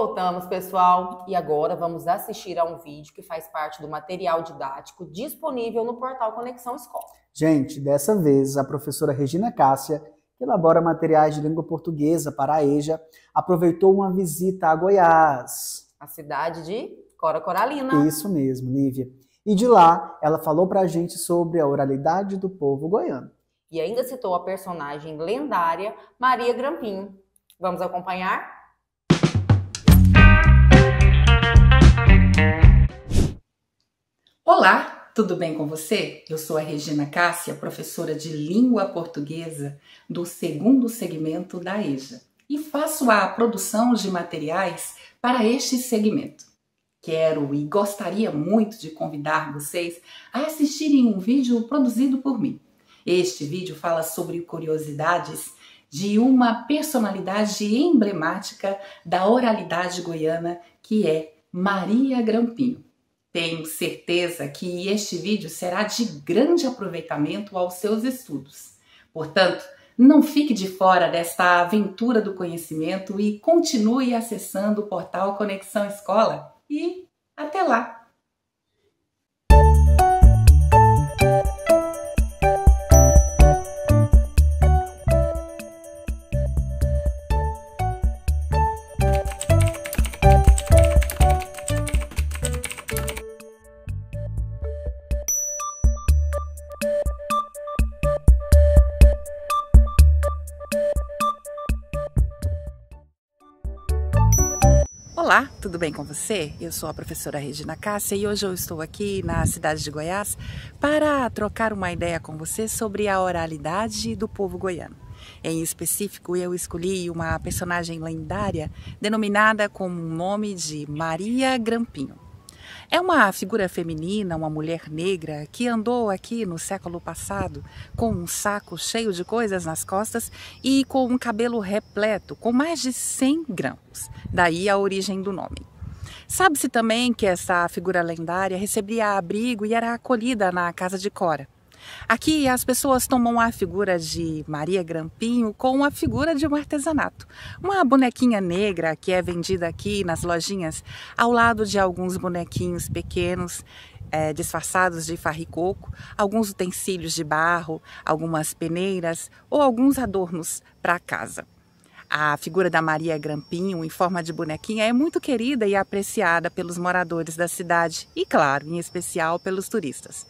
Voltamos, pessoal, e agora vamos assistir a um vídeo que faz parte do material didático disponível no portal Conexão Escola. Gente, dessa vez a professora Regina Cássia, que elabora materiais de língua portuguesa para a EJA, aproveitou uma visita a Goiás. A cidade de Cora Coralina. Isso mesmo, Lívia. E de lá, ela falou para a gente sobre a oralidade do povo goiano. E ainda citou a personagem lendária Maria Grampim. Vamos acompanhar? Olá, tudo bem com você? Eu sou a Regina Cássia, professora de língua portuguesa do segundo segmento da EJA e faço a produção de materiais para este segmento. Quero e gostaria muito de convidar vocês a assistirem um vídeo produzido por mim. Este vídeo fala sobre curiosidades de uma personalidade emblemática da oralidade goiana que é Maria Grampinho. Tenho certeza que este vídeo será de grande aproveitamento aos seus estudos. Portanto, não fique de fora desta aventura do conhecimento e continue acessando o portal Conexão Escola. E até lá! tudo bem com você? Eu sou a professora Regina Cássia e hoje eu estou aqui na cidade de Goiás para trocar uma ideia com você sobre a oralidade do povo goiano. Em específico, eu escolhi uma personagem lendária denominada com o nome de Maria Grampinho. É uma figura feminina, uma mulher negra que andou aqui no século passado com um saco cheio de coisas nas costas e com um cabelo repleto, com mais de 100 grãos. Daí a origem do nome. Sabe-se também que essa figura lendária recebia abrigo e era acolhida na casa de Cora. Aqui as pessoas tomam a figura de Maria Grampinho com a figura de um artesanato. Uma bonequinha negra que é vendida aqui nas lojinhas, ao lado de alguns bonequinhos pequenos é, disfarçados de farricoco, alguns utensílios de barro, algumas peneiras ou alguns adornos para a casa. A figura da Maria Grampinho, em forma de bonequinha, é muito querida e apreciada pelos moradores da cidade e, claro, em especial pelos turistas.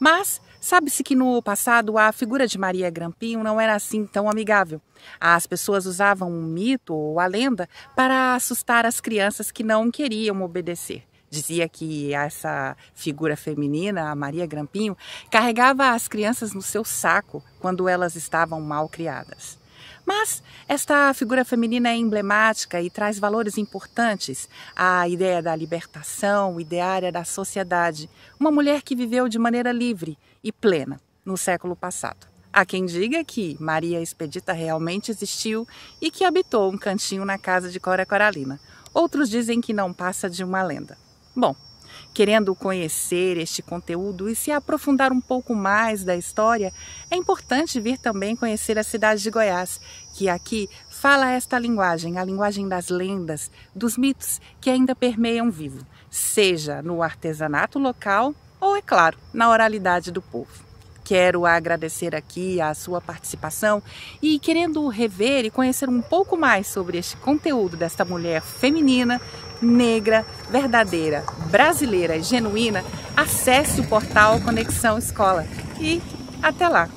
Mas sabe-se que no passado a figura de Maria Grampinho não era assim tão amigável. As pessoas usavam um mito ou a lenda para assustar as crianças que não queriam obedecer. Dizia que essa figura feminina, a Maria Grampinho, carregava as crianças no seu saco quando elas estavam mal criadas. Mas esta figura feminina é emblemática e traz valores importantes à ideia da libertação ideária da sociedade, uma mulher que viveu de maneira livre e plena no século passado. Há quem diga que Maria Expedita realmente existiu e que habitou um cantinho na casa de Cora Coralina. Outros dizem que não passa de uma lenda. Bom, querendo conhecer este conteúdo e se aprofundar um pouco mais da história, é importante vir também conhecer a cidade de Goiás, que aqui fala esta linguagem, a linguagem das lendas, dos mitos que ainda permeiam vivo, seja no artesanato local ou, é claro, na oralidade do povo quero agradecer aqui a sua participação e querendo rever e conhecer um pouco mais sobre este conteúdo desta mulher feminina, negra, verdadeira, brasileira e genuína, acesse o portal Conexão Escola. E até lá!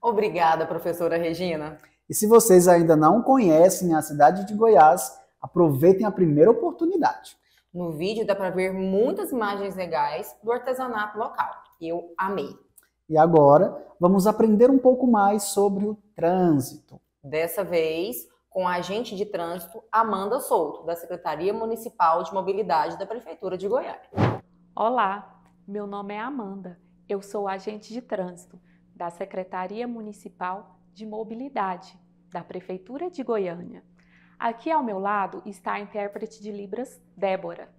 Obrigada, professora Regina. E se vocês ainda não conhecem a cidade de Goiás, aproveitem a primeira oportunidade. No vídeo dá para ver muitas imagens legais do artesanato local. Eu amei. E agora vamos aprender um pouco mais sobre o trânsito. Dessa vez, com a agente de trânsito Amanda Souto, da Secretaria Municipal de Mobilidade da Prefeitura de Goiânia. Olá, meu nome é Amanda. Eu sou agente de trânsito da Secretaria Municipal de Mobilidade da Prefeitura de Goiânia. Aqui ao meu lado está a intérprete de Libras, Débora.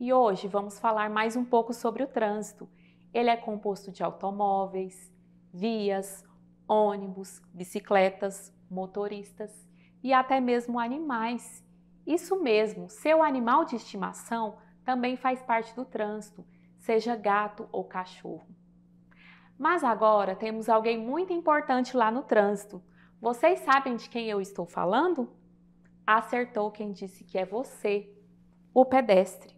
E hoje vamos falar mais um pouco sobre o trânsito. Ele é composto de automóveis, vias, ônibus, bicicletas, motoristas e até mesmo animais. Isso mesmo, seu animal de estimação também faz parte do trânsito, seja gato ou cachorro. Mas agora temos alguém muito importante lá no trânsito. Vocês sabem de quem eu estou falando? Acertou quem disse que é você, o pedestre.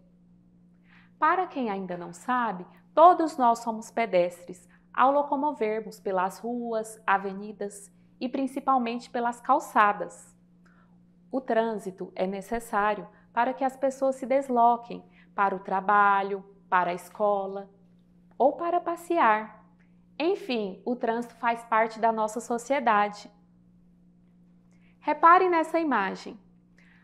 Para quem ainda não sabe, todos nós somos pedestres, ao locomovermos pelas ruas, avenidas e principalmente pelas calçadas. O trânsito é necessário para que as pessoas se desloquem para o trabalho, para a escola ou para passear. Enfim, o trânsito faz parte da nossa sociedade. Repare nessa imagem.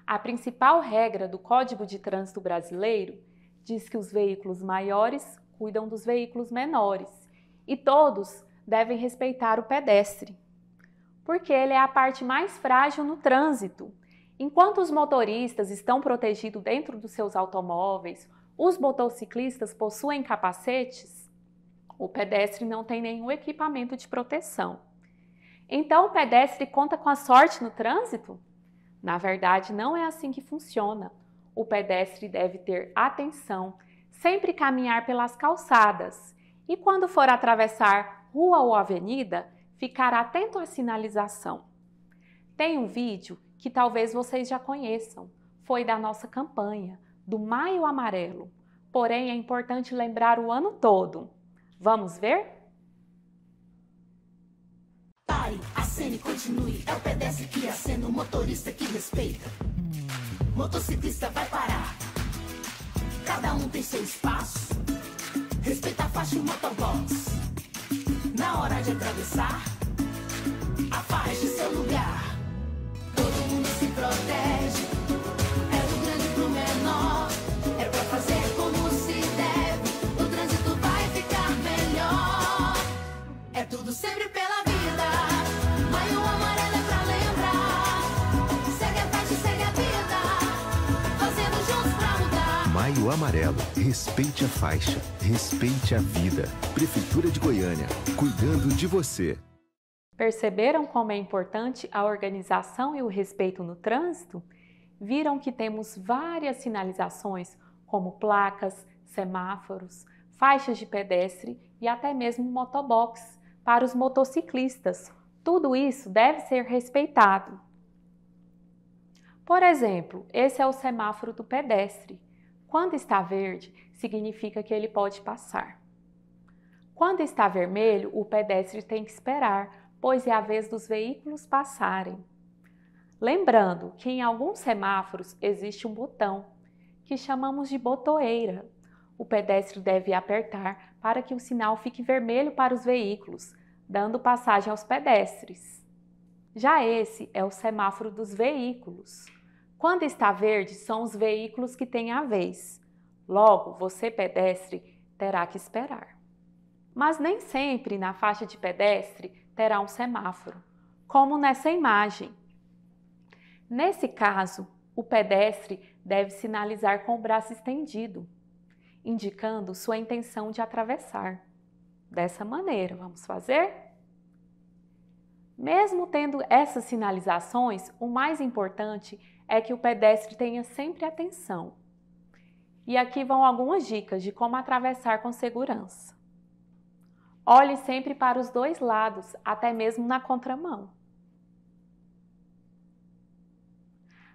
A principal regra do Código de Trânsito Brasileiro diz que os veículos maiores cuidam dos veículos menores e todos devem respeitar o pedestre, porque ele é a parte mais frágil no trânsito. Enquanto os motoristas estão protegidos dentro dos seus automóveis, os motociclistas possuem capacetes, o pedestre não tem nenhum equipamento de proteção. Então o pedestre conta com a sorte no trânsito? Na verdade, não é assim que funciona. O pedestre deve ter atenção, sempre caminhar pelas calçadas e quando for atravessar rua ou avenida, ficar atento à sinalização. Tem um vídeo que talvez vocês já conheçam, foi da nossa campanha, do Maio Amarelo. Porém, é importante lembrar o ano todo. Vamos ver? Pare, acene, continue. É o pedestre que acena, o motorista que respeita. Motociclista vai parar. Cada um tem seu espaço. Respeita a faixa e o motobox. Na hora de atravessar, a faixa seu lugar. Todo mundo se protege. É do grande pro menor. É pra fazer como se deve. O trânsito vai ficar melhor. É tudo sempre amarelo. Respeite a faixa. Respeite a vida. Prefeitura de Goiânia. Cuidando de você. Perceberam como é importante a organização e o respeito no trânsito? Viram que temos várias sinalizações, como placas, semáforos, faixas de pedestre e até mesmo motobox para os motociclistas. Tudo isso deve ser respeitado. Por exemplo, esse é o semáforo do pedestre. Quando está verde, significa que ele pode passar. Quando está vermelho, o pedestre tem que esperar, pois é a vez dos veículos passarem. Lembrando que em alguns semáforos existe um botão, que chamamos de botoeira. O pedestre deve apertar para que o sinal fique vermelho para os veículos, dando passagem aos pedestres. Já esse é o semáforo dos veículos. Quando está verde, são os veículos que têm a vez. Logo, você pedestre terá que esperar. Mas nem sempre na faixa de pedestre terá um semáforo, como nessa imagem. Nesse caso, o pedestre deve sinalizar com o braço estendido, indicando sua intenção de atravessar. Dessa maneira, vamos fazer? Mesmo tendo essas sinalizações, o mais importante é é que o pedestre tenha sempre atenção. E aqui vão algumas dicas de como atravessar com segurança. Olhe sempre para os dois lados, até mesmo na contramão.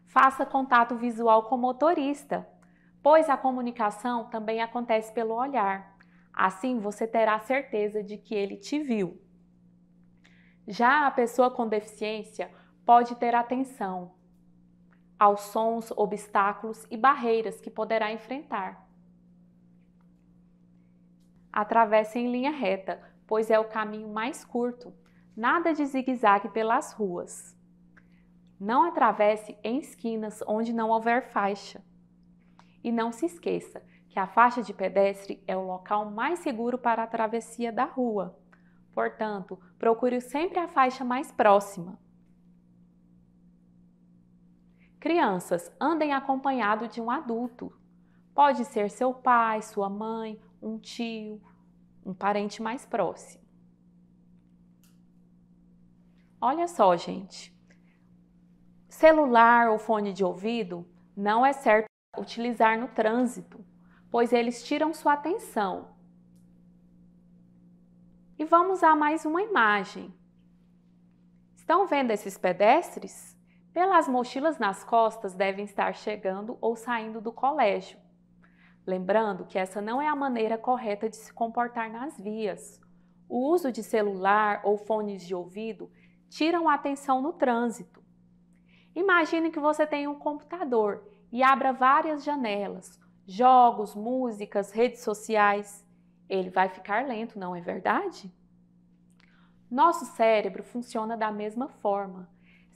Faça contato visual com o motorista, pois a comunicação também acontece pelo olhar. Assim você terá certeza de que ele te viu. Já a pessoa com deficiência pode ter atenção, aos sons, obstáculos e barreiras que poderá enfrentar. Atravesse em linha reta, pois é o caminho mais curto, nada de zigue-zague pelas ruas. Não atravesse em esquinas onde não houver faixa. E não se esqueça que a faixa de pedestre é o local mais seguro para a travessia da rua. Portanto, procure sempre a faixa mais próxima. Crianças, andem acompanhado de um adulto. Pode ser seu pai, sua mãe, um tio, um parente mais próximo. Olha só, gente. Celular ou fone de ouvido não é certo utilizar no trânsito, pois eles tiram sua atenção. E vamos a mais uma imagem. Estão vendo esses pedestres? Pelas mochilas nas costas devem estar chegando ou saindo do colégio. Lembrando que essa não é a maneira correta de se comportar nas vias. O uso de celular ou fones de ouvido tiram a atenção no trânsito. Imagine que você tem um computador e abra várias janelas, jogos, músicas, redes sociais. Ele vai ficar lento, não é verdade? Nosso cérebro funciona da mesma forma.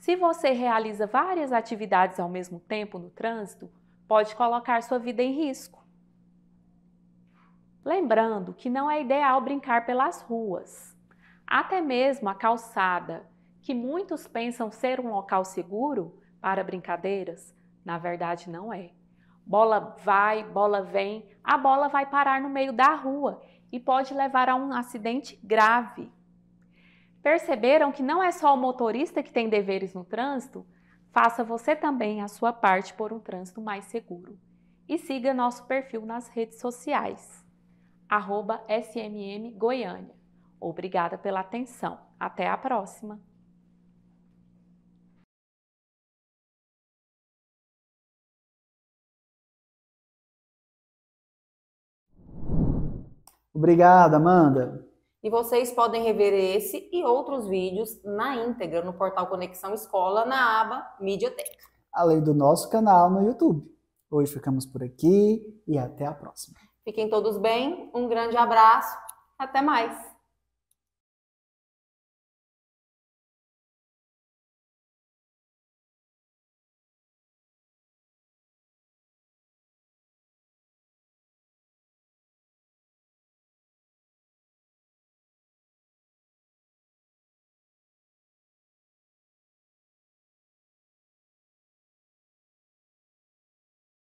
Se você realiza várias atividades ao mesmo tempo no trânsito, pode colocar sua vida em risco. Lembrando que não é ideal brincar pelas ruas. Até mesmo a calçada, que muitos pensam ser um local seguro para brincadeiras, na verdade não é. Bola vai, bola vem, a bola vai parar no meio da rua e pode levar a um acidente grave. Perceberam que não é só o motorista que tem deveres no trânsito? Faça você também a sua parte por um trânsito mais seguro. E siga nosso perfil nas redes sociais, arroba SMM Goiânia. Obrigada pela atenção. Até a próxima! Obrigada, Amanda. E vocês podem rever esse e outros vídeos na íntegra no portal Conexão Escola, na aba Mediateca. Além do nosso canal no YouTube. Hoje ficamos por aqui e até a próxima. Fiquem todos bem, um grande abraço, até mais!